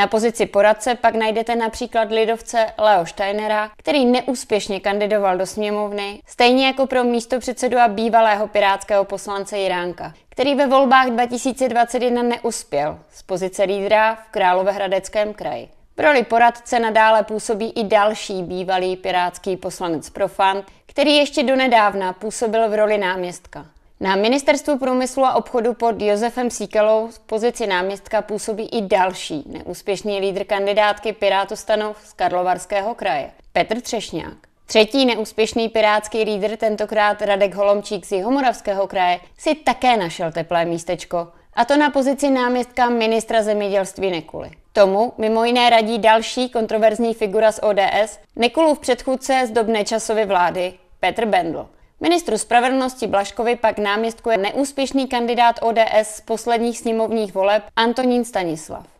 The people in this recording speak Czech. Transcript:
Na pozici poradce pak najdete například lidovce Leo Steinera, který neúspěšně kandidoval do sněmovny, stejně jako pro předsedu a bývalého pirátského poslance Jiránka, který ve volbách 2021 neuspěl z pozice lídra v Královéhradeckém kraji. V roli poradce nadále působí i další bývalý pirátský poslanec Profant, který ještě donedávna působil v roli náměstka. Na ministerstvu průmyslu a obchodu pod Josefem Síkelou v pozici náměstka působí i další neúspěšný lídr kandidátky Pirátostanu z Karlovarského kraje, Petr Třešňák. Třetí neúspěšný pirátský lídr, tentokrát Radek Holomčík z Jihomoravského kraje, si také našel teplé místečko, a to na pozici náměstka ministra zemědělství Nekuly. Tomu mimo jiné radí další kontroverzní figura z ODS, Nekulův předchůdce z dobné časové vlády, Petr Bendl. Ministru spravedlnosti Blaškovi pak náměstkuje neúspěšný kandidát ODS z posledních sněmovních voleb Antonín Stanislav.